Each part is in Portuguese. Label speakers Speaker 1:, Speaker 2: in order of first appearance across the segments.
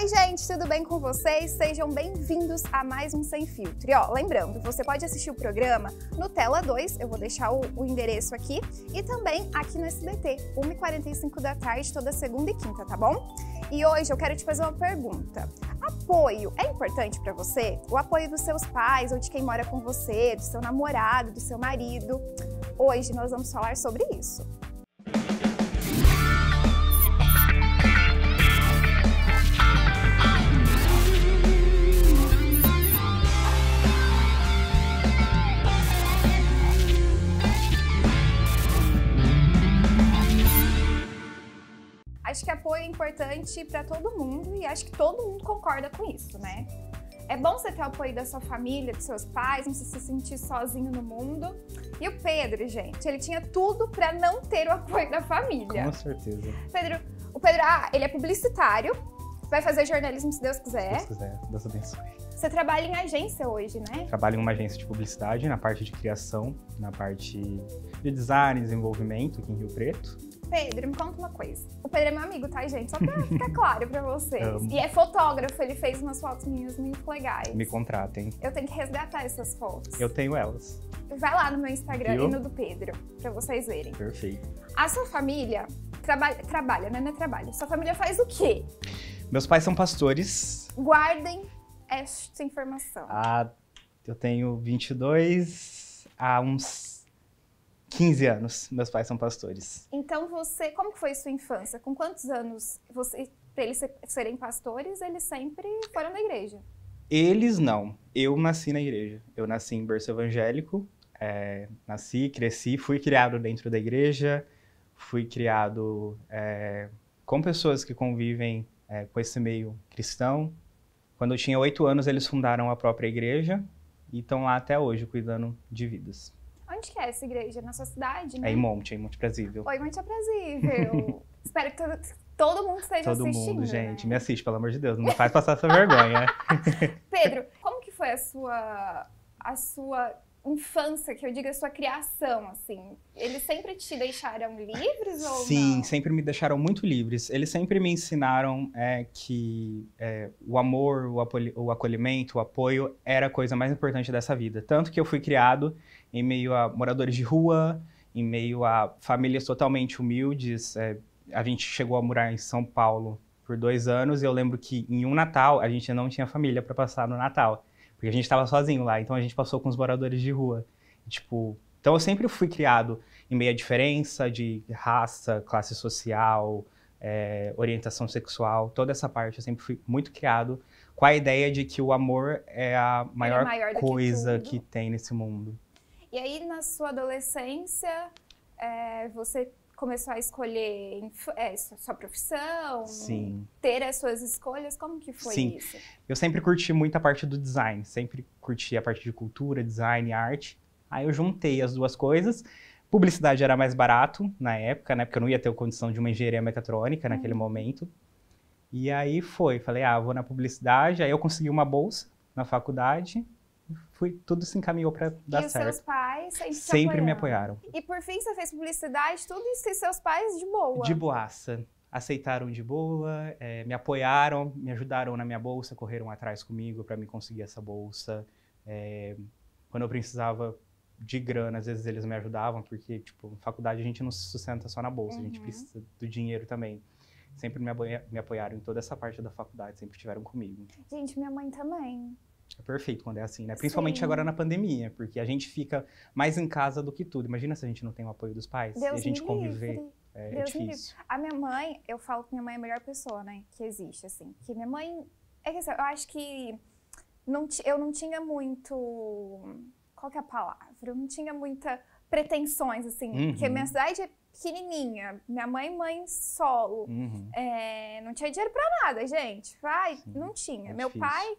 Speaker 1: Oi, gente, tudo bem com vocês? Sejam bem-vindos a mais um Sem Filtro. E ó, lembrando, você pode assistir o programa no Tela 2, eu vou deixar o, o endereço aqui, e também aqui no SBT, 1h45 da tarde, toda segunda e quinta, tá bom? E hoje eu quero te fazer uma pergunta. Apoio é importante para você? O apoio dos seus pais ou de quem mora com você, do seu namorado, do seu marido? Hoje nós vamos falar sobre isso. que apoio é importante para todo mundo e acho que todo mundo concorda com isso, né? É bom você ter o apoio da sua família, dos seus pais, não se sentir sozinho no mundo. E o Pedro, gente, ele tinha tudo para não ter o apoio da família. Com certeza. Pedro, o Pedro, ah, ele é publicitário, vai fazer jornalismo se Deus quiser. Se
Speaker 2: Deus quiser, Deus abençoe.
Speaker 1: Você trabalha em agência hoje, né?
Speaker 2: Trabalho em uma agência de publicidade, na parte de criação, na parte de design, desenvolvimento aqui em Rio Preto.
Speaker 1: Pedro, me conta uma coisa. O Pedro é meu amigo, tá, gente? Só pra ficar claro pra vocês. Amo. E é fotógrafo, ele fez umas fotos minhas muito legais.
Speaker 2: Me contratem.
Speaker 1: Eu tenho que resgatar essas fotos.
Speaker 2: Eu tenho elas.
Speaker 1: Vai lá no meu Instagram Viu? e no do Pedro, pra vocês verem. Perfeito. A sua família trabalha, né? Não é trabalho. Sua família faz o quê?
Speaker 2: Meus pais são pastores.
Speaker 1: Guardem esta informação.
Speaker 2: Ah, eu tenho 22 há uns 15 anos. Meus pais são pastores.
Speaker 1: Então você, como foi sua infância? Com quantos anos você, para eles serem pastores, eles sempre foram na igreja?
Speaker 2: Eles não. Eu nasci na igreja. Eu nasci em berço evangélico. É, nasci, cresci, fui criado dentro da igreja. Fui criado é, com pessoas que convivem é, com esse meio cristão. Quando eu tinha oito anos, eles fundaram a própria igreja e estão lá até hoje cuidando de vidas.
Speaker 1: Onde que é essa igreja? Na sua cidade, né? É em
Speaker 2: Monte, é em Monte Prazível. Oi,
Speaker 1: Monte Prazível. Espero que todo, todo mundo esteja todo assistindo. Todo né? mundo,
Speaker 2: gente. Me assiste, pelo amor de Deus. Não faz passar essa vergonha.
Speaker 1: Pedro, como que foi a sua, a sua infância, que eu digo a sua criação, assim, eles sempre te deixaram
Speaker 2: livres ou Sim, não? sempre me deixaram muito livres. Eles sempre me ensinaram é, que é, o amor, o, o acolhimento, o apoio era a coisa mais importante dessa vida. Tanto que eu fui criado em meio a moradores de rua, em meio a famílias totalmente humildes. É, a gente chegou a morar em São Paulo por dois anos e eu lembro que em um Natal a gente não tinha família para passar no Natal. Porque a gente estava sozinho lá, então a gente passou com os moradores de rua. tipo, então eu sempre fui criado em meio à diferença de raça, classe social, é, orientação sexual, toda essa parte. Eu sempre fui muito criado com a ideia de que o amor é a maior, é maior coisa que, que, tem nesse mundo.
Speaker 1: E aí, na sua adolescência, é, você começou a escolher é, sua profissão, Sim. ter as suas escolhas? Como que foi Sim. isso?
Speaker 2: Eu sempre curti muito a parte do design, sempre curti a parte de cultura, design, arte. Aí eu juntei as duas coisas. Publicidade era mais barato na época, né? Porque eu não ia ter condição de uma engenharia mecatrônica uhum. naquele momento. E aí foi, falei, ah, vou na publicidade. Aí eu consegui uma bolsa na faculdade foi tudo se encaminhou para dar e certo. E seus
Speaker 1: pais sempre, sempre me apoiaram. E por fim você fez publicidade, tudo isso e seus pais de boa. De
Speaker 2: boaça. Aceitaram de boa, é, me apoiaram, me ajudaram na minha bolsa, correram atrás comigo para me conseguir essa bolsa. É, quando eu precisava de grana, às vezes eles me ajudavam, porque, tipo, na faculdade a gente não se sustenta só na bolsa, uhum. a gente uhum. precisa do dinheiro também sempre me, apoiaram em toda essa parte da faculdade, sempre estiveram comigo.
Speaker 1: Gente, minha mãe também.
Speaker 2: É perfeito quando é assim, né? Principalmente Sim. agora na pandemia, porque a gente fica mais em casa do que tudo. Imagina se a gente não tem o apoio dos pais Deus e a gente conviver. Livre. É, é Deus
Speaker 1: é A minha mãe, eu falo que minha mãe é a melhor pessoa, né? Que existe, assim. Que minha mãe. É que assim, eu acho que não eu não tinha muito. Qual que é a palavra? Eu não tinha muita pretensões, assim. Uhum. Porque a minha cidade é pequenininha. Minha mãe, mãe solo. Uhum. É, não tinha dinheiro para nada, gente. Vai, Sim, não tinha. É Meu difícil. pai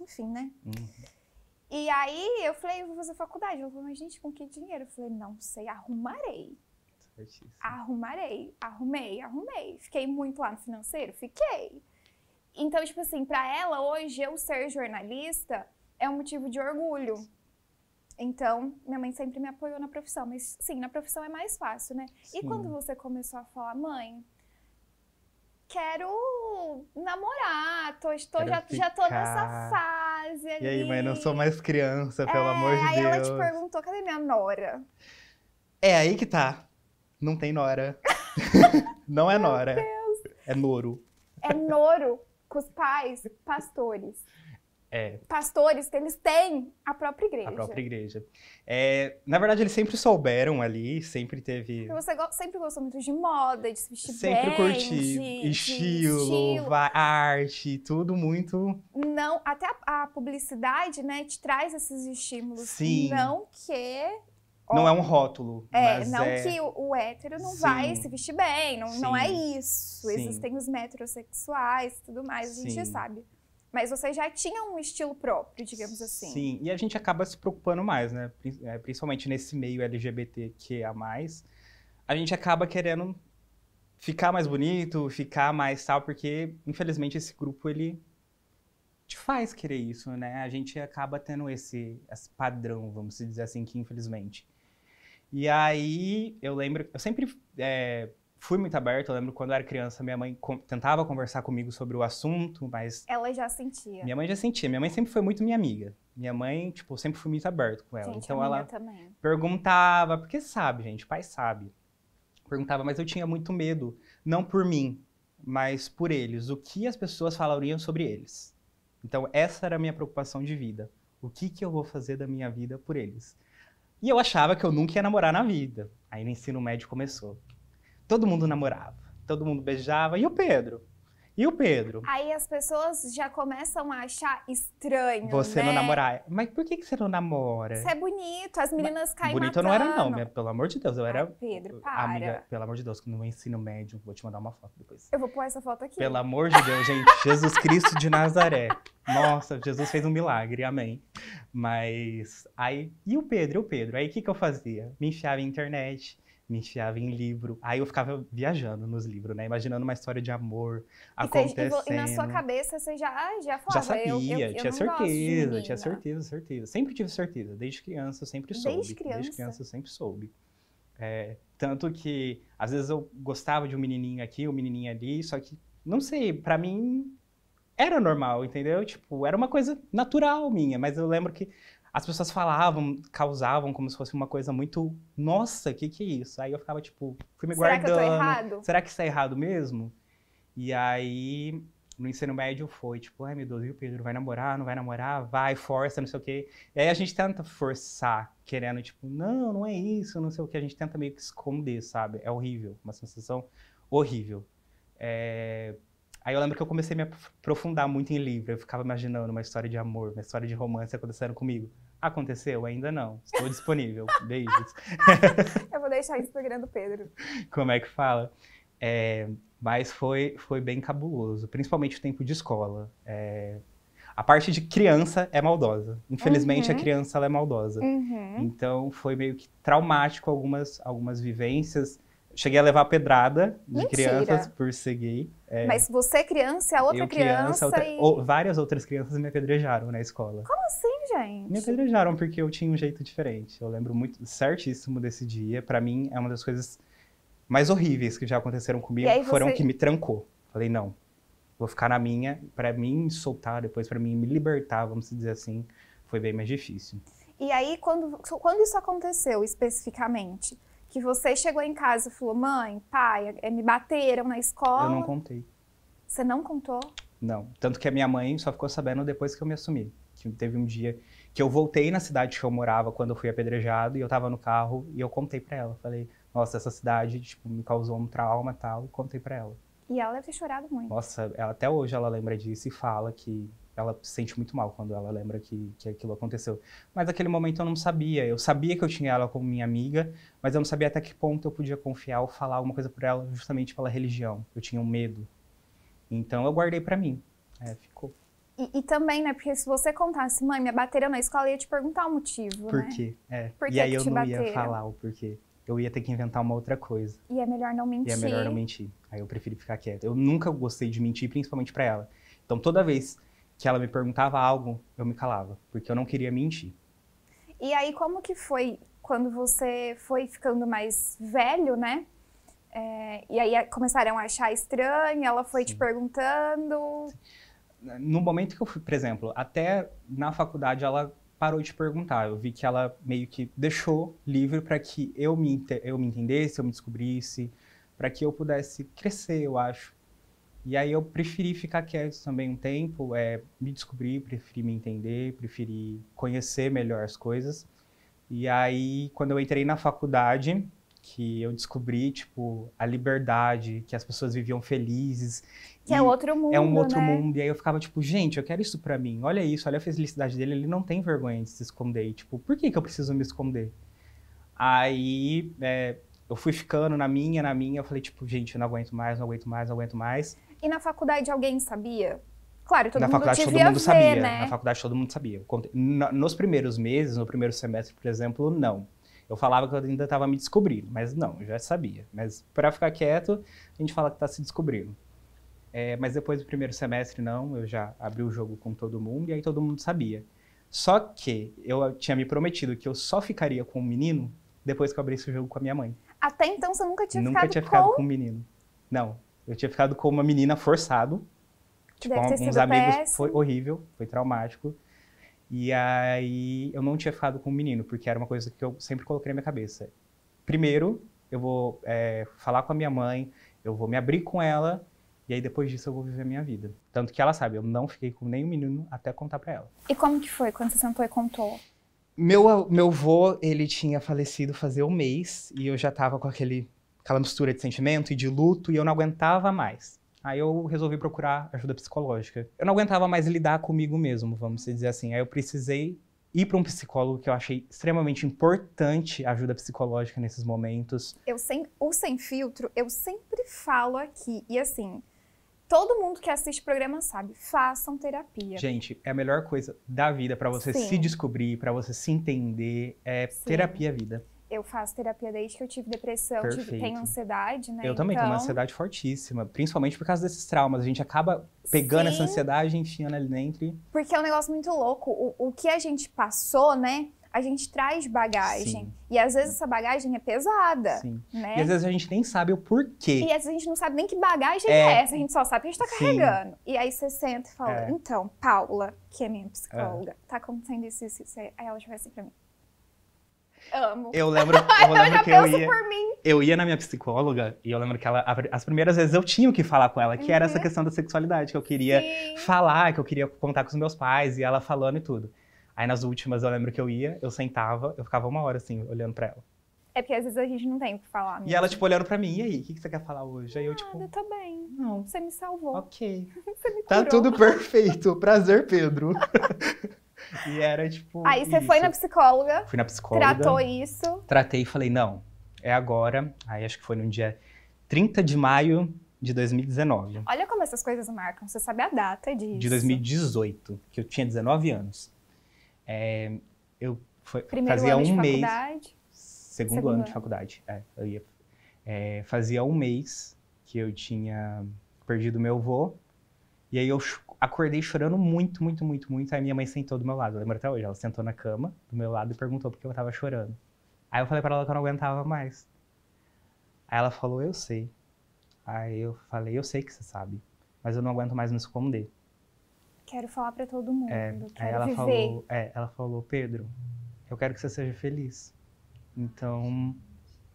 Speaker 1: enfim, né? Uhum. E aí eu falei, eu vou fazer faculdade. Eu falei, mas gente, com que dinheiro? Eu falei, não sei, arrumarei. Certíssimo. Arrumarei, arrumei, arrumei. Fiquei muito lá no financeiro? Fiquei. Então, tipo assim, para ela hoje eu ser jornalista é um motivo de orgulho. Então, minha mãe sempre me apoiou na profissão, mas sim, na profissão é mais fácil, né? Sim. E quando você começou a falar, mãe, quero namorar, tô, estou, quero já, já tô nessa fase ali. E aí, mãe, não sou
Speaker 2: mais criança, é, pelo é, amor de aí Deus. Aí ela te
Speaker 1: perguntou, cadê minha nora?
Speaker 2: É aí que tá. Não tem nora. não é Meu nora. Deus. É noro.
Speaker 1: É noro com os pais pastores. É. Pastores, eles têm a própria igreja. A própria
Speaker 2: igreja. É, na verdade, eles sempre souberam ali, sempre teve.
Speaker 1: Você go sempre gostou muito de moda, de se vestir sempre bem. Sempre curti. De, estilo, de
Speaker 2: arte, tudo muito.
Speaker 1: Não, até a, a, publicidade, né, te traz esses estímulos. Sim. Não que não é um
Speaker 2: rótulo. É, não é... que
Speaker 1: o, o hétero não Sim. vai se vestir bem, não, não é isso. Sim. Existem os metrosexuais e tudo mais, a gente sabe. Mas você já tinha um estilo próprio, digamos assim. Sim,
Speaker 2: e a gente acaba se preocupando mais, né? É, principalmente nesse meio LGBT que é mais, A gente acaba querendo ficar mais bonito, ficar mais tal, porque infelizmente esse grupo ele te faz querer isso, né? A gente acaba tendo esse, esse padrão, vamos dizer assim, que infelizmente. E aí eu lembro, eu sempre é, fui muito aberto. Eu lembro quando eu era criança, minha mãe tentava conversar comigo sobre o assunto, mas.
Speaker 1: Ela já sentia. Minha
Speaker 2: mãe já sentia. Minha mãe sempre foi muito minha amiga. Minha mãe, tipo, sempre fui muito aberto com ela. Gente, então ela também. perguntava, porque sabe, gente, pai sabe. Perguntava, mas eu tinha muito medo, não por mim, mas por eles. O que as pessoas falariam sobre eles? Então essa era a minha preocupação de vida. O que que eu vou fazer da minha vida por eles? E eu achava que eu nunca ia namorar na vida. Aí no ensino médio começou. Todo mundo namorava, todo mundo beijava. E o Pedro? E o Pedro?
Speaker 1: Aí as pessoas já começam a achar estranho. Você né? não namorar.
Speaker 2: Mas por que, que você não namora? Você é
Speaker 1: bonito, as meninas caem Bonito matando. eu não era, não,
Speaker 2: minha, né? pelo amor de Deus. Eu era. Ah,
Speaker 1: Pedro, para. Amiga,
Speaker 2: pelo amor de Deus, que no ensino médio. Vou te mandar uma foto depois.
Speaker 1: Eu vou pôr essa foto aqui. Pelo
Speaker 2: amor de Deus, gente. Jesus Cristo de Nazaré. Nossa, Jesus fez um milagre, amém. Mas aí. E o Pedro, e o Pedro? Aí o que, que eu fazia? Me enfiava na internet me enfiava em livro. Aí eu ficava viajando nos livros, né? Imaginando uma história de amor e acontecendo. Cê, e, na sua
Speaker 1: cabeça você já, já falava? Já sabia, eu, eu, eu tinha certeza, tinha certeza,
Speaker 2: certeza. Sempre tive certeza, desde criança eu sempre soube. Desde criança? Desde criança eu sempre soube. É, tanto que, às vezes eu gostava de um menininho aqui, um menininho ali, só que, não sei, para mim era normal, entendeu? Tipo, era uma coisa natural minha, mas eu lembro que as pessoas falavam, causavam como se fosse uma coisa muito, nossa, o que, que é isso? Aí eu ficava tipo, fui me guardando. Será que eu tô errado? Será que isso é errado mesmo? E aí, no ensino médio foi tipo, ai meu Deus, e o Pedro vai namorar, não vai namorar, vai, força, não sei o quê. E aí a gente tenta forçar, querendo tipo, não, não é isso, não sei o quê. A gente tenta meio que esconder, sabe? É horrível, uma sensação horrível. É... Aí eu lembro que eu comecei a me aprofundar muito em livro. Eu ficava imaginando uma história de amor, uma história de romance acontecendo comigo. Aconteceu? Ainda não. Estou disponível. Beijos.
Speaker 1: Eu vou deixar o Instagram do Pedro.
Speaker 2: Como é que fala? É, mas foi, foi bem cabuloso, principalmente o tempo de escola. É, a parte de criança é maldosa. Infelizmente, uhum. a criança é maldosa. Uhum. Então, foi meio que traumático algumas, algumas vivências. Cheguei a levar pedrada de Mentira. crianças por ser gay. É. Mas
Speaker 1: você é criança, é a outra eu, criança, criança outra, e... ou,
Speaker 2: várias outras crianças me apedrejaram na escola. Como
Speaker 1: assim, gente? Me
Speaker 2: apedrejaram porque eu tinha um jeito diferente. Eu lembro muito certíssimo desse dia. Para mim é uma das coisas mais horríveis que já aconteceram comigo, você... foram que me trancou. Falei não, vou ficar na minha, para mim soltar depois, para mim me libertar, vamos dizer assim, foi bem mais difícil.
Speaker 1: E aí quando quando isso aconteceu especificamente? que você chegou em casa e falou, mãe, pai, eh, me bateram na escola. Eu não contei. Você não contou?
Speaker 2: Não. Tanto que a minha mãe só ficou sabendo depois que eu me assumi. Que teve um dia que eu voltei na cidade que eu morava quando eu fui apedrejado e eu tava no carro e eu contei para ela. Falei, nossa, essa cidade tipo, me causou um trauma e tal, e contei para ela.
Speaker 1: E ela deve ter chorado muito.
Speaker 2: Nossa, ela, até hoje ela lembra disso e fala que ela se sente muito mal quando ela lembra que, que aquilo aconteceu. Mas naquele momento eu não sabia. Eu sabia que eu tinha ela como minha amiga, mas eu não sabia até que ponto eu podia confiar ou falar alguma coisa para ela justamente pela religião. Eu tinha um medo. Então eu guardei para mim. É, ficou.
Speaker 1: E, e, também, né? Porque se você contasse, mãe, me bateram na escola, eu ia te perguntar o motivo. Por né? quê?
Speaker 2: É. Por e aí eu não bateram? ia falar o porquê. Eu ia ter que inventar uma outra coisa.
Speaker 1: E é melhor não mentir. E é melhor não
Speaker 2: mentir. Aí eu prefiro ficar quieto. Eu nunca gostei de mentir, principalmente para ela. Então toda vez que ela me perguntava algo, eu me calava, porque eu não queria mentir.
Speaker 1: E aí, como que foi quando você foi ficando mais velho, né? É, e aí começaram a achar estranho, ela foi Sim. te perguntando.
Speaker 2: No momento que eu fui, por exemplo, até na faculdade ela parou de perguntar. Eu vi que ela meio que deixou livre para que eu me, eu me entendesse, eu me descobrisse, para que eu pudesse crescer, eu acho. E aí eu preferi ficar quieto também um tempo, é, me descobrir, preferi me entender, preferi conhecer melhor as coisas. E aí, quando eu entrei na faculdade, que eu descobri, tipo, a liberdade, que as pessoas viviam felizes. Que é outro
Speaker 1: mundo, É um outro né? mundo.
Speaker 2: E aí eu ficava, tipo, gente, eu quero isso para mim. Olha isso, olha a felicidade dele, ele não tem vergonha de se esconder. E, tipo, por que, que eu preciso me esconder? Aí, é, eu fui ficando na minha, na minha. Eu falei, tipo, gente, eu não aguento mais, não aguento mais, não aguento mais.
Speaker 1: E na faculdade alguém sabia? Claro, todo na mundo faculdade todo mundo ver, sabia. Né? Na
Speaker 2: faculdade todo mundo sabia. Nos primeiros meses, no primeiro semestre, por exemplo, não. Eu falava que eu ainda estava me descobrindo, mas não, eu já sabia. Mas para ficar quieto, a gente fala que está se descobrindo. É, mas depois do primeiro semestre, não, eu já abri o jogo com todo mundo e aí todo mundo sabia. Só que eu tinha me prometido que eu só ficaria com o um menino depois que eu abrisse o jogo com a minha mãe.
Speaker 1: Até então você nunca tinha nunca ficado tinha
Speaker 2: ficado com... com um menino. Não, eu tinha ficado com uma menina forçado. Tipo, um, uns amigos. PS. Foi horrível, foi traumático. E aí eu não tinha ficado com o um menino, porque era uma coisa que eu sempre coloquei na minha cabeça. Primeiro, eu vou é, falar com a minha mãe, eu vou me abrir com ela, e aí depois disso eu vou viver a minha vida. Tanto que ela sabe, eu não fiquei com nenhum menino até contar para ela.
Speaker 1: E como que foi quando você sentou e contou?
Speaker 2: Meu, meu avô, ele tinha falecido fazer um mês, e eu já tava com aquele aquela mistura de sentimento e de luto e eu não aguentava mais. Aí eu resolvi procurar ajuda psicológica. Eu não aguentava mais lidar comigo mesmo, vamos dizer assim. Aí eu precisei ir para um psicólogo que eu achei extremamente importante ajuda psicológica nesses momentos.
Speaker 1: Eu sem o sem filtro, eu sempre falo aqui e assim, todo mundo que assiste o programa sabe, façam terapia.
Speaker 2: Gente, é a melhor coisa da vida para você Sim. se descobrir, para você se entender, é Sim. terapia vida
Speaker 1: eu faço terapia desde que eu tive depressão, tive, tenho ansiedade, né? Eu então... também tenho uma então ansiedade
Speaker 2: fortíssima, principalmente por causa desses traumas. A gente acaba pegando Sim, essa ansiedade e enfiando ali dentro.
Speaker 1: Porque é um negócio muito louco. O, o que a gente passou, né? A gente traz bagagem. Sim. E às vezes essa bagagem é pesada. Sim. Né? E às vezes
Speaker 2: a gente nem sabe o porquê. E às
Speaker 1: vezes a gente não sabe nem que bagagem é, é essa, a gente só sabe que a gente tá Sim. carregando. E aí você senta e fala: é. então, Paula, que é minha psicóloga, é. tá acontecendo isso, isso, isso. Aí ela já vai assim pra mim: Amo. Eu lembro, eu lembro eu que eu ia,
Speaker 2: eu ia na minha psicóloga e eu lembro que ela, as primeiras vezes eu tinha o que falar com ela, que uhum. era essa uhum. questão da sexualidade, que eu queria Sim. falar, que eu queria contar com os meus pais e ela falando e tudo. Aí nas últimas eu lembro que eu ia, eu sentava, eu ficava uma hora assim, olhando para ela.
Speaker 1: É porque às vezes a gente não tem o que falar. Mesmo. E ela, tipo,
Speaker 2: olhando pra mim, e aí, o que, que você quer falar hoje? Aí eu, tipo. Nada, tô
Speaker 1: bem. Não. Você me salvou. Ok. você me tá curou. Tá tudo
Speaker 2: perfeito. Prazer, Pedro. E era tipo. Aí você isso. foi na
Speaker 1: psicóloga.
Speaker 2: Fui na psicóloga. Tratou
Speaker 1: isso.
Speaker 2: Tratei e falei, não, é agora. Aí acho que foi no dia 30 de maio de 2019.
Speaker 1: Olha como essas coisas marcam. Você sabe a data disso. De
Speaker 2: 2018, que eu tinha 19 anos. É, eu foi, Primeiro fazia ano um de mês. Faculdade. Segundo, segundo ano, ano, de faculdade. É, eu ia, é, fazia um mês que eu tinha perdido meu avô. E aí eu Acordei chorando muito, muito, muito, muito. Aí minha mãe sentou do meu lado, eu lembro até hoje. Ela sentou na cama do meu lado e perguntou por que eu tava chorando. Aí eu falei para ela que eu não aguentava mais. Aí ela falou, eu sei. Aí eu falei, eu sei que você sabe, mas eu não aguento mais me esconder.
Speaker 1: Quero falar para todo mundo. É, aí ela viver. falou,
Speaker 2: é, ela falou, Pedro, eu quero que você seja feliz. Então,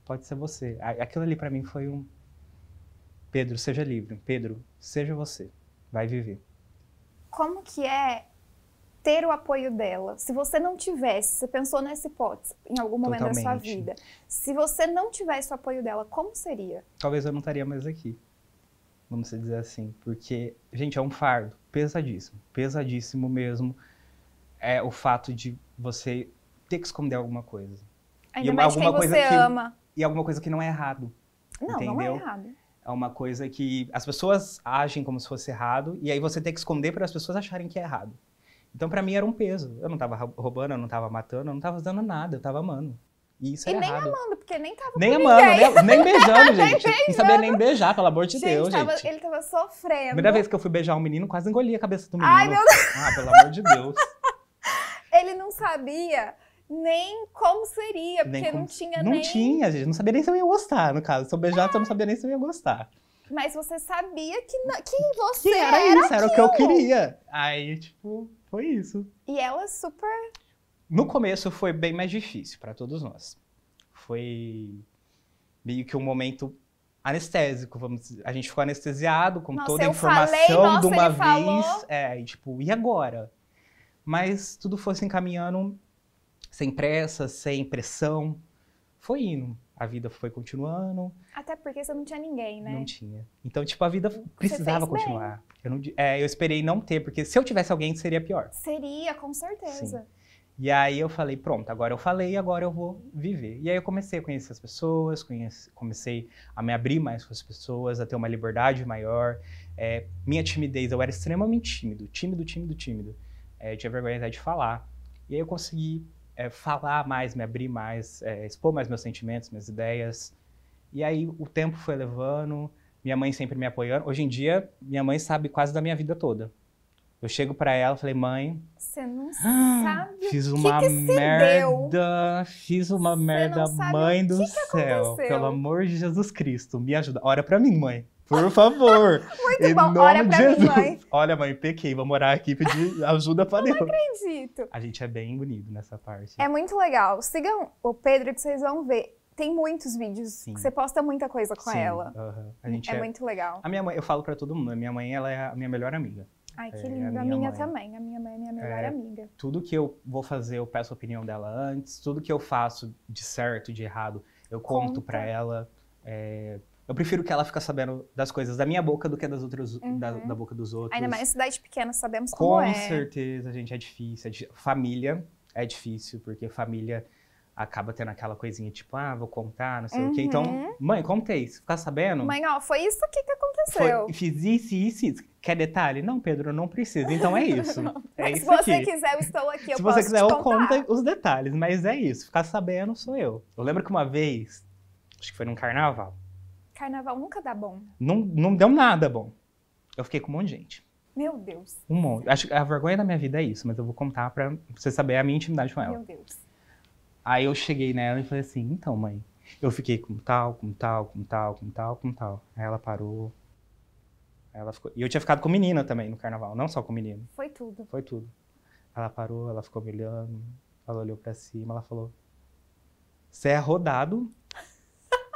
Speaker 2: pode ser você. Aquilo ali para mim foi um Pedro, seja livre. Pedro, seja você. Vai viver
Speaker 1: como que é ter o apoio dela. Se você não tivesse, você pensou nessa hipótese em algum momento Totalmente. da sua vida. Se você não tivesse o apoio dela, como seria?
Speaker 2: Talvez eu não estaria mais aqui. Vamos dizer assim, porque gente, é um fardo pesadíssimo, pesadíssimo mesmo. É o fato de você ter que esconder alguma coisa. Ainda e mais alguma quem coisa você que, ama. E alguma coisa que não é errado.
Speaker 1: Não, entendeu? não é errado
Speaker 2: é uma coisa que as pessoas agem como se fosse errado e aí você tem que esconder para as pessoas acharem que é errado. Então para mim era um peso. Eu não estava roubando, eu não estava matando, eu não estava fazendo nada, eu estava amando. E isso e nem errado. amando,
Speaker 1: porque nem tava nem amando, nem, nem, beijando, gente. nem, saber sabia nem
Speaker 2: beijar, pelo amor de gente, Deus, tava,
Speaker 1: gente. Ele tava sofrendo. Primeira vez
Speaker 2: que eu fui beijar um menino, quase engoli a cabeça do menino. Ai, meu Deus. Ah, pelo amor de Deus.
Speaker 1: ele não sabia nem como seria, porque como... não tinha não nem. Não
Speaker 2: tinha, gente. Não sabia nem se eu ia gostar, no caso. Se eu beijar, é. eu não ah. sabia nem se eu ia gostar.
Speaker 1: Mas você sabia que, que você que era, era isso, aquilo. era o que eu queria. Aí, tipo,
Speaker 2: foi isso.
Speaker 1: E ela é super.
Speaker 2: No começo foi bem mais difícil para todos nós. Foi meio que um momento anestésico, vamos dizer. A gente ficou anestesiado com nossa, toda a informação falei, nossa, de uma vez. Falou. É, e tipo, e agora? Mas tudo foi se encaminhando sem pressa, sem pressão. Foi indo. A vida foi continuando.
Speaker 1: Até porque você não tinha ninguém, né? Não
Speaker 2: tinha. Então, tipo, a vida precisava continuar. Eu, não, é, eu esperei não ter, porque se eu tivesse alguém, seria pior.
Speaker 1: Seria, com certeza. Sim.
Speaker 2: E aí eu falei, pronto, agora eu falei, agora eu vou viver. E aí eu comecei a conhecer as pessoas, conheci, comecei a me abrir mais com as pessoas, a ter uma liberdade maior. É, minha timidez, eu era extremamente tímido, tímido, tímido, tímido. É, eu tinha vergonha até de falar. E aí eu consegui é, falar mais, me abrir mais, é, expor mais meus sentimentos, minhas ideias. E aí o tempo foi levando, minha mãe sempre me apoiando. Hoje em dia, minha mãe sabe quase da minha vida toda. Eu chego para ela, falei, mãe.
Speaker 1: Você não sabe.
Speaker 2: Fiz uma que que merda. Fiz uma merda, mãe do que céu. Aconteceu. Pelo amor de Jesus Cristo, me ajuda. Ora para mim, mãe. Por favor. Muito em bom. Olha pra Jesus. mim, mãe. Olha, mãe, pequei. Vamos morar aqui pedir ajuda pra Deus. Não
Speaker 1: acredito.
Speaker 2: A gente é bem unido nessa parte.
Speaker 1: É muito legal. Sigam o Pedro que vocês vão ver. Tem muitos vídeos. Sim. Você posta muita coisa com Sim, ela.
Speaker 2: Uh -huh. a gente é, é, muito legal. A minha mãe, eu falo pra todo mundo, a minha mãe ela é a minha melhor amiga.
Speaker 1: Ai, que é, lindo. A minha, a minha também. A minha mãe é minha é, melhor é, amiga.
Speaker 2: Tudo que eu vou fazer, eu peço a opinião dela antes. Tudo que eu faço de certo, de errado, eu conto Conta. pra ela. É, eu prefiro que ela fica sabendo das coisas da minha boca do que das outras, uhum. da, da, boca dos outros. Ainda mais em
Speaker 1: cidade pequena, sabemos como Com é. Com
Speaker 2: certeza, gente, é difícil. É Família é difícil, porque família acaba tendo aquela coisinha tipo, ah, vou contar, não sei uhum. o quê. Então, uhum. mãe, contei é isso, ficar sabendo? Mãe,
Speaker 1: ó, foi isso aqui que aconteceu. Foi,
Speaker 2: fiz isso, isso, isso. Quer detalhe? Não, Pedro, não precisa. Então é isso. é isso se você aqui. quiser,
Speaker 1: eu estou aqui, eu Se você quiser, eu conto
Speaker 2: os detalhes, mas é isso. Ficar sabendo sou eu. Eu lembro que uma vez, acho que foi num carnaval,
Speaker 1: Carnaval nunca dá bom.
Speaker 2: Não, não deu nada bom. Eu fiquei com um monte de gente.
Speaker 1: Meu Deus.
Speaker 2: Um monte. Acho, a vergonha da minha vida é isso, mas eu vou contar pra você saber a minha intimidade com ela. Meu Deus. Aí eu cheguei nela e falei assim: então, mãe, eu fiquei com tal, com tal, com tal, com tal, com tal. Aí ela parou. ela ficou... E eu tinha ficado com menina também no carnaval, não só com menino. Foi tudo. Foi tudo. Ela parou, ela ficou me olhando, ela olhou pra cima, ela falou: Você é rodado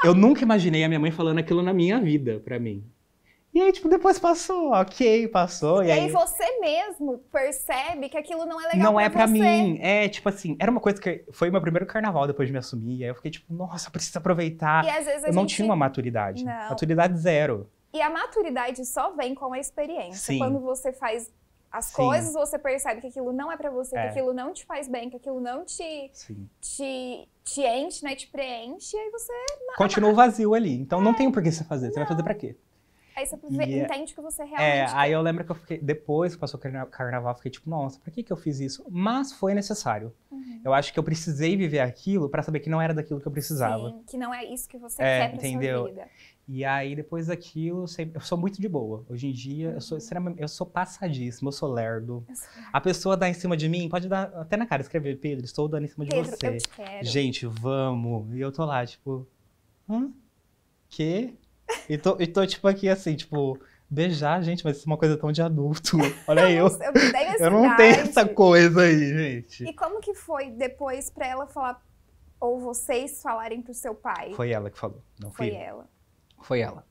Speaker 2: eu nunca imaginei a minha mãe falando aquilo na minha vida pra mim. E aí, tipo, depois passou, ok, passou. E, e aí, aí, você
Speaker 1: mesmo percebe que aquilo não é legal Não pra é pra você. mim.
Speaker 2: É, tipo assim, era uma coisa que. Foi meu primeiro carnaval depois de me assumir. E aí eu fiquei, tipo, nossa, preciso aproveitar. E às vezes a Eu gente... não tinha uma maturidade. Não. Maturidade zero.
Speaker 1: E a maturidade só vem com a experiência. Sim. Quando você faz as Sim. coisas, você percebe que aquilo não é para você, é. que aquilo não te faz bem, que aquilo não te, Sim. te te enche, né? Te preenche, e aí você. Continua
Speaker 2: vazio ali. Então é. não tem é. por que você fazer. Você vai fazer pra quê?
Speaker 1: Aí você vê, é entende que você é, realmente. É, quer. aí
Speaker 2: eu lembro que eu fiquei. Depois que passou o carnaval, eu fiquei tipo, nossa, pra que, que eu fiz isso? Mas foi necessário. Uhum. Eu acho que eu precisei viver aquilo para saber que não era daquilo que eu precisava. Sim,
Speaker 1: que não é isso que você é, quer pra entendeu? sua vida.
Speaker 2: E aí, depois daquilo, eu sou muito de boa. Hoje em dia, eu sou eu sou passadíssimo, eu sou lerdo. A pessoa dá em cima de mim, pode dar até na cara, escrever, Pedro, estou dando em cima Pedro, de você. Eu te quero. Gente, vamos. E eu tô lá, tipo, hã? Quê? E tô, e tô tipo aqui assim, tipo, beijar, gente, mas isso é uma coisa tão de adulto. Olha eu, eu, eu não tenho essa coisa aí, gente. E
Speaker 1: como que foi depois pra ela falar, ou vocês falarem pro seu pai? Foi
Speaker 2: ela que falou, não foi? Foi ela. Foi ela.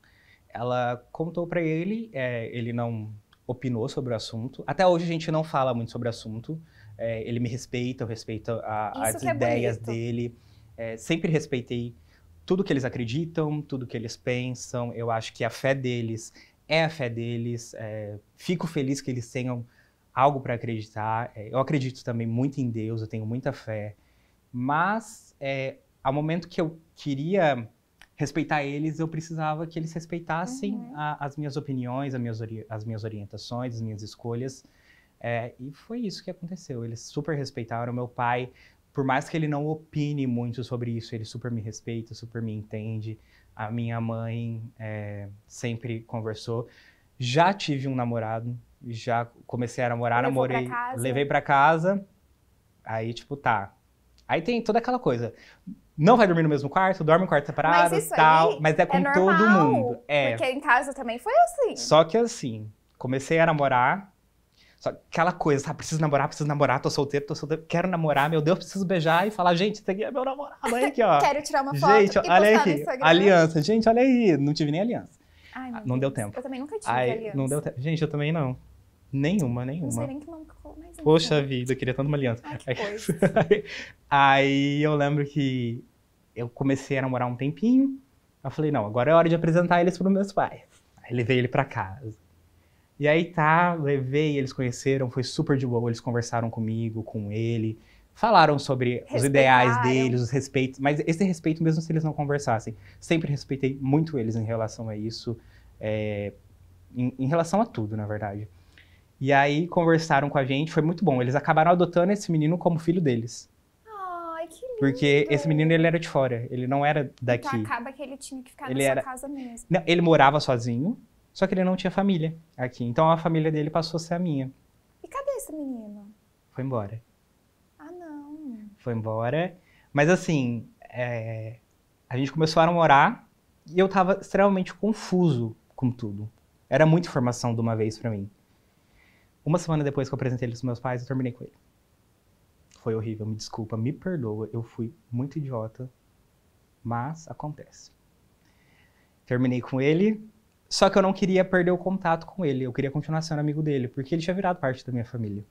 Speaker 2: Ela contou para ele, é, ele não opinou sobre o assunto. Até hoje a gente não fala muito sobre o assunto. É, ele me respeita, eu respeito a, as é ideias dele. É, sempre respeitei tudo que eles acreditam, tudo que eles pensam. Eu acho que a fé deles é a fé deles. É, fico feliz que eles tenham algo para acreditar. É, eu acredito também muito em Deus, eu tenho muita fé. Mas, é, ao momento que eu queria respeitar eles, eu precisava que eles respeitassem uhum. a, as minhas opiniões, as minhas, as minhas orientações, as minhas escolhas. É, e foi isso que aconteceu. Eles super respeitaram. Meu pai, por mais que ele não opine muito sobre isso, ele super me respeita, super me entende. A minha mãe é, sempre conversou. Já tive um namorado, já comecei a namorar, Levou namorei, pra levei para casa. Aí, tipo, tá. Aí tem toda aquela coisa não vai dormir no mesmo quarto, dorme em quarto separado, mas tal. mas é, é com é todo mundo. É. Porque
Speaker 1: em casa também foi assim.
Speaker 2: Só que assim, comecei a namorar. Só aquela coisa, sabe? Ah, preciso namorar, preciso namorar, tô solteiro, tô solteiro, quero namorar, meu Deus, preciso beijar e falar, gente, isso aqui é meu namorado, olha aqui, ó. quero tirar uma foto. Gente, olha aqui. Aliança, gente, olha aí. Não tive nem aliança. Ai, não Deus. deu tempo. Eu também nunca tive Ai, aliança. Não deu tempo. Gente, eu também não. Nenhuma, nenhuma. Não sei nem que que é Poxa vida, eu queria tanto uma aliança. Ai, aí, eu lembro que eu comecei a namorar um tempinho. Eu falei, não, agora é hora de apresentar eles para meus pais. Aí levei ele para casa. E aí tá, levei, eles conheceram, foi super de boa, eles conversaram comigo, com ele, falaram sobre os ideais deles, os respeitos, mas esse respeito, mesmo se eles não conversassem, sempre respeitei muito eles em relação a isso, é, em, em relação a tudo, na verdade. E aí conversaram com a gente, foi muito bom. Eles acabaram adotando esse menino como filho deles.
Speaker 1: Ai, que
Speaker 2: lindo. Porque esse menino ele era de fora, ele não era então daqui. Então acaba
Speaker 1: que ele tinha que ficar ele na era... sua casa mesmo.
Speaker 2: Não, ele morava sozinho, só que ele não tinha família aqui. Então a família dele passou a ser a minha.
Speaker 1: E cadê esse menino?
Speaker 2: Foi embora. Ah, não. Foi embora. Mas assim, é... a gente começou a namorar e eu tava extremamente confuso com tudo. Era muita informação de uma vez para mim. Uma semana depois que eu apresentei ele pros meus pais, eu terminei com ele. Foi horrível, me desculpa, me perdoa, eu fui muito idiota, mas acontece. Terminei com ele, só que eu não queria perder o contato com ele, eu queria continuar sendo amigo dele, porque ele tinha virado parte da minha família.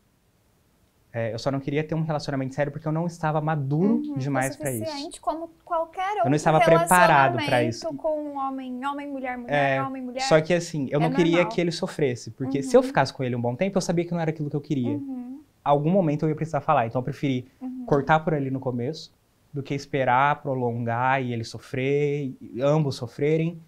Speaker 2: É, eu só não queria ter um relacionamento sério porque eu não estava maduro uhum, demais para é isso.
Speaker 1: como qualquer outro Eu não estava preparado para isso. com um homem, homem,
Speaker 2: mulher, mulher, é, homem, mulher. Só que assim, eu é não normal. queria que ele sofresse, porque uhum. se eu uhum. ficasse com ele um bom tempo, eu sabia que não era aquilo que eu queria. Uhum. Algum momento eu ia precisar falar, então eu preferi uhum. cortar por ali no começo do que esperar prolongar e ele sofrer, e ambos sofrerem.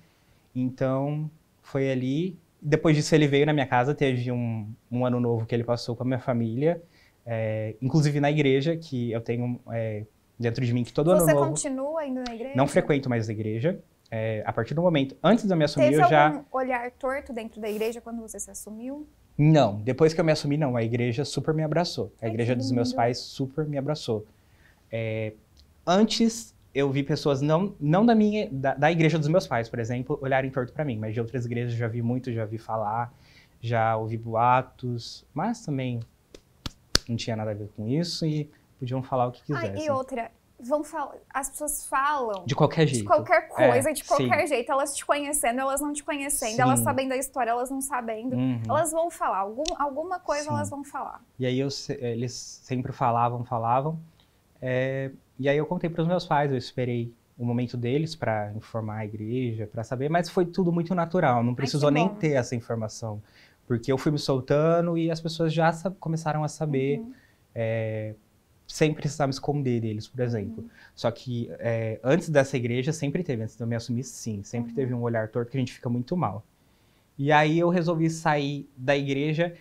Speaker 2: Então, foi ali. Depois disso, ele veio na minha casa, teve um, um ano novo que ele passou com a minha família é, inclusive na igreja, que eu tenho é, dentro de mim que todo Você ano novo... Você
Speaker 1: continua indo na igreja? Não
Speaker 2: frequento mais a igreja. É, a partir do momento, antes de eu me assumir, Teve eu já... Teve algum
Speaker 1: olhar torto dentro da igreja quando você se assumiu?
Speaker 2: Não, depois que eu me assumi, não. A igreja super me abraçou. A igreja dos meus pais super me abraçou. É, antes, eu vi pessoas não, não da minha da, da igreja dos meus pais, por exemplo, olharem torto para mim, mas de outras igrejas eu já vi muito, já vi falar, já ouvi boatos, mas também não tinha nada a ver com isso e podiam falar o que quisessem. Ah, e
Speaker 1: outra, vão falar, as pessoas falam de qualquer jeito, de qualquer é, coisa, é, de qualquer sim. jeito, elas te conhecendo, elas não te conhecendo, sim. elas sabendo da história, elas não sabendo, uhum. elas vão falar algum, alguma coisa, sim. elas vão falar.
Speaker 2: E aí eu, eles sempre falavam, falavam, é, e aí eu contei para os meus pais, eu esperei o momento deles para informar a igreja, para saber, mas foi tudo muito natural, não precisou Ai, nem ter essa informação. Porque eu fui me soltando e as pessoas já começaram a saber, uhum. é, sem precisar me esconder deles, por exemplo. Uhum. Só que é, antes dessa igreja sempre teve, antes de eu me assumir, sim, sempre uhum. teve um olhar torto que a gente fica muito mal. E aí eu resolvi sair da igreja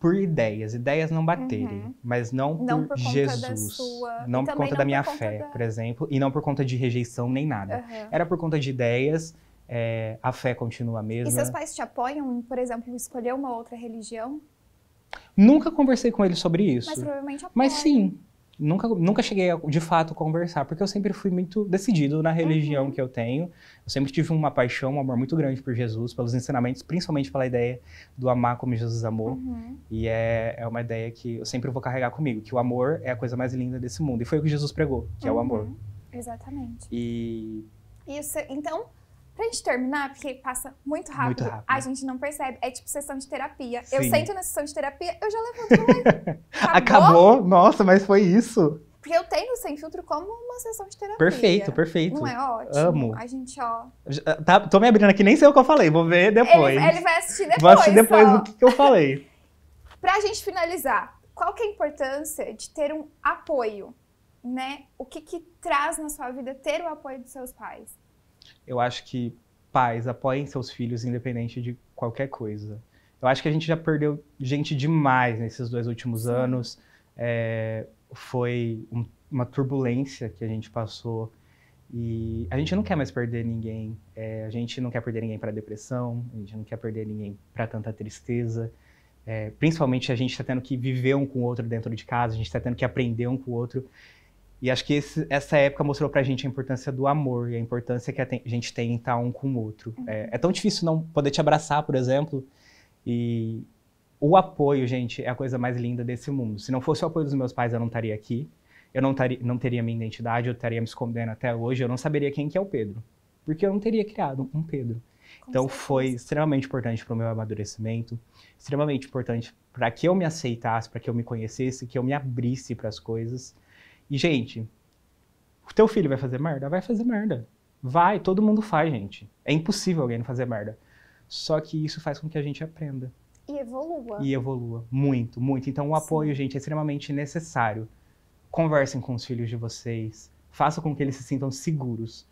Speaker 2: por ideias, ideias não baterem, uhum. mas não, não por, Jesus, sua... não por conta não da minha fé, da... por exemplo, e não por conta de rejeição nem nada. Era por conta de ideias é, a fé continua a mesma. E seus pais
Speaker 1: te apoiam por exemplo, escolher uma outra religião?
Speaker 2: Nunca conversei com eles sobre isso. Mas provavelmente apoiam. Mas sim, nunca, nunca cheguei a, de fato a conversar, porque eu sempre fui muito decidido na religião uhum. que eu tenho. Eu sempre tive uma paixão, um amor muito grande por Jesus, pelos ensinamentos, principalmente pela ideia do amar como Jesus amou. Uhum. E é, é uma ideia que eu sempre vou carregar comigo, que o amor é a coisa mais linda desse mundo. E foi o que Jesus pregou, que uhum. é o uhum. amor.
Speaker 1: Exatamente.
Speaker 2: E...
Speaker 1: Isso, então, Pra gente terminar, porque passa muito rápido, muito rápido. a gente não percebe. É tipo sessão de terapia. Sim. Eu sento na sessão de terapia, eu já levanto.
Speaker 2: Acabou? Acabou? Nossa, mas foi isso.
Speaker 1: Porque eu tenho sem filtro como uma sessão de terapia. Perfeito, perfeito. Não é ótimo? Amo. A gente, ó.
Speaker 2: Ah, tá, tô me abrindo aqui, nem sei o que eu falei, vou ver depois. Ele, ele vai
Speaker 1: assistir depois. Vou assistir depois o
Speaker 2: que eu falei.
Speaker 1: pra gente finalizar, qual que é a importância de ter um apoio? Né? O que, que traz na sua vida ter o apoio dos seus pais?
Speaker 2: Eu acho que pais apoiem seus filhos independente de qualquer coisa. Eu acho que a gente já perdeu gente demais nesses dois últimos Sim. anos. É, foi um, uma turbulência que a gente passou e a gente não quer mais perder ninguém. É, a gente não quer perder ninguém para depressão. A gente não quer perder ninguém para tanta tristeza. É, principalmente a gente está tendo que viver um com o outro dentro de casa. A gente está tendo que aprender um com o outro. E acho que esse, essa época mostrou pra gente a importância do amor e a importância que a, a gente tem em estar um com o outro. É, uhum. É, é, tão difícil não poder te abraçar, por exemplo. E o apoio, gente, é a coisa mais linda desse mundo. Se não fosse o apoio dos meus pais, eu não estaria aqui. Eu não, taria, não teria minha identidade, eu estaria me escondendo até hoje. Eu não saberia quem que é o Pedro. Porque eu não teria criado um Pedro. Com então certeza. foi extremamente importante para o meu amadurecimento, extremamente importante para que eu me aceitasse, para que eu me conhecesse, que eu me abrisse para as coisas. E, gente, o teu filho vai fazer merda? Vai fazer merda. Vai, todo mundo faz, gente. É impossível alguém não fazer merda. Só que isso faz com que a gente aprenda.
Speaker 1: E evolua. E
Speaker 2: evolua. Muito, muito. Então, o apoio, Sim. gente, é extremamente necessário. Conversem com os filhos de vocês. Façam com que eles se sintam seguros.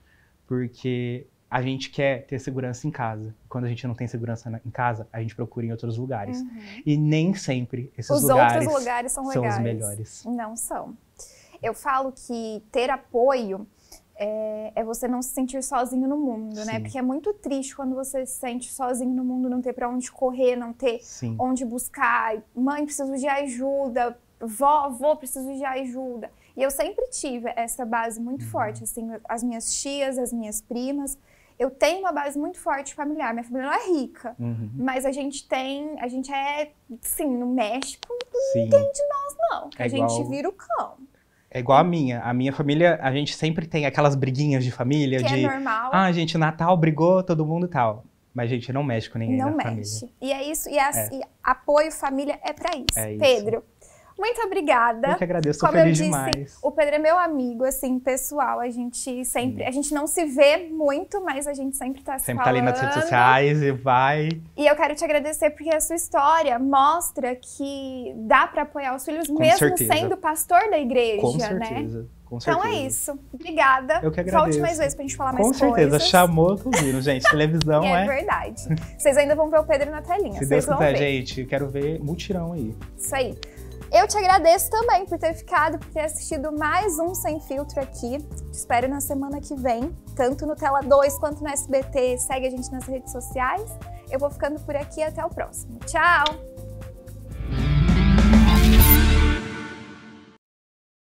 Speaker 2: Porque a gente quer ter segurança em casa. Quando a gente não tem segurança na, em casa, a gente procura em outros lugares. Uhum. E nem sempre esses os lugares, outros lugares são, legais. são os melhores.
Speaker 1: Não são. Eu falo que ter apoio é, é, você não se sentir sozinho no mundo, né? Sim. né? Porque é muito triste quando você se sente sozinho no mundo, não ter para onde correr, não ter Sim. onde buscar. Mãe, preciso de ajuda. Vó, avô, preciso de ajuda. E eu sempre tive essa base muito uhum. forte, assim, as minhas tias, as minhas primas. Eu tenho uma base muito forte familiar. Minha família não é rica, uhum. mas a gente tem, a gente é, sim, no México,
Speaker 2: ninguém Sim. de nós não. É a igual... gente vira o cão. É igual a minha. A minha família, a gente sempre tem aquelas briguinhas de família. Que é de, é normal. Ah, gente, Natal brigou, todo mundo tal. Mas a gente não mexe com ninguém não na mexe. família. Não mexe.
Speaker 1: E é isso. E, é. e é. assim, apoio família é para isso. É Pedro, muito obrigada. Eu que agradeço, Como feliz eu disse, demais. O Pedro é meu amigo, assim, pessoal. A gente sempre, a gente não se vê muito, mas a gente sempre tá se Sempre falando. tá ali nas redes sociais
Speaker 2: e vai.
Speaker 1: E eu quero te agradecer porque a sua história mostra que dá para apoiar os filhos, Com mesmo certeza. sendo pastor da igreja, Com né? certeza. né?
Speaker 2: Com então certeza. Então é
Speaker 1: isso. Obrigada. Eu que agradeço. Volte mais vezes pra gente falar Com mais certeza. coisas. Com certeza.
Speaker 2: Chamou, tô vindo, gente. Televisão é... É
Speaker 1: verdade. Vocês ainda vão ver o Pedro na telinha. Se Vocês Deus quiser, ver.
Speaker 2: gente. Quero ver mutirão aí.
Speaker 1: Isso aí. Eu te agradeço também por ter ficado, por ter assistido mais um Sem Filtro aqui. Te espero na semana que vem, tanto no Tela 2 quanto no SBT. Segue a gente nas redes sociais. Eu vou ficando por aqui até o próximo. Tchau!